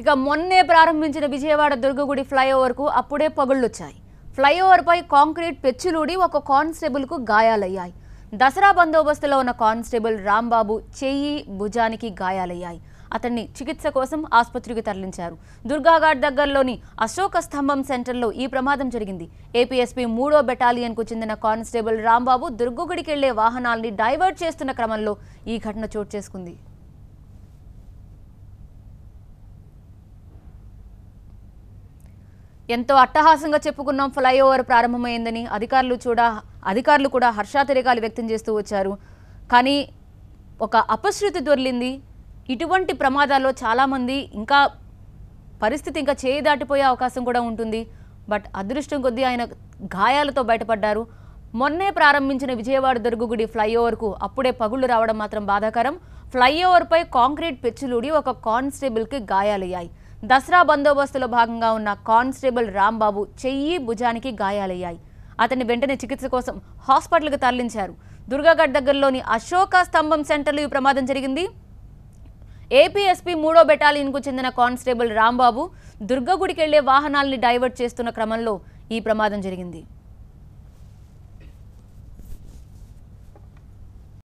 ఇక మొన్నే ప్రారంభించిన విజయవాడ దుర్గగుడి ఫ్లైఓవర్కు అప్పుడే పగుళ్ళొచ్చాయి ఫ్లైఓవర్పై కాంక్రీట్ పెచ్చులూడి ఒక కానిస్టేబుల్కు గాయాలయ్యాయి దసరా బందోబస్తులో ఉన్న కానిస్టేబుల్ రాంబాబు చెయ్యి భుజానికి గాయాలయ్యాయి అతన్ని చికిత్స కోసం ఆసుపత్రికి తరలించారు దుర్గాఘాట్ దగ్గరలోని అశోక స్తంభం సెంటర్లో ఈ ప్రమాదం జరిగింది ఏపీఎస్పీ మూడో బెటాలియన్కు చెందిన కానిస్టేబుల్ రాంబాబు దుర్గగుడికి వెళ్లే వాహనాల్ని డైవర్ట్ చేస్తున్న క్రమంలో ఈ ఘటన చోటు చేసుకుంది ఎంతో అట్టహాసంగా చెప్పుకున్నాం ఫ్లైఓవర్ ప్రారంభమైందని అధికారులు చూడా అధికారులు కూడా హర్షాతిరేకాలు వ్యక్తం చేస్తూ వచ్చారు కానీ ఒక అపశృతి దొరికింది ఇటువంటి ప్రమాదాల్లో చాలామంది ఇంకా పరిస్థితి ఇంకా చేయి దాటిపోయే అవకాశం కూడా ఉంటుంది బట్ అదృష్టం కొద్దీ ఆయన గాయాలతో బయటపడ్డారు మొన్నే ప్రారంభించిన విజయవాడ దుర్గుగుడి ఫ్లైఓవర్కు అప్పుడే పగుళ్లు రావడం మాత్రం బాధాకరం ఫ్లైఓవర్పై కాంక్రీట్ పెచ్చులుడి ఒక కానిస్టేబుల్కి గాయాలయ్యాయి దసరా బందోబస్తులో భాగంగా ఉన్న కానిస్టేబుల్ రాంబాబు చెయ్యి భుజానికి గాయాలయ్యాయి అతన్ని వెంటనే చికిత్స కోసం హాస్పిటల్కు తరలించారు దుర్గాఘడ్ దగ్గరలోని అశోక స్తంభం సెంటర్లో ఈ ప్రమాదం జరిగింది ఏపీఎస్పీ మూడో బెటాలియన్కు చెందిన కానిస్టేబుల్ రాంబాబు దుర్గగుడికి వెళ్లే వాహనాల్ని డైవర్ట్ చేస్తున్న క్రమంలో ఈ ప్రమాదం జరిగింది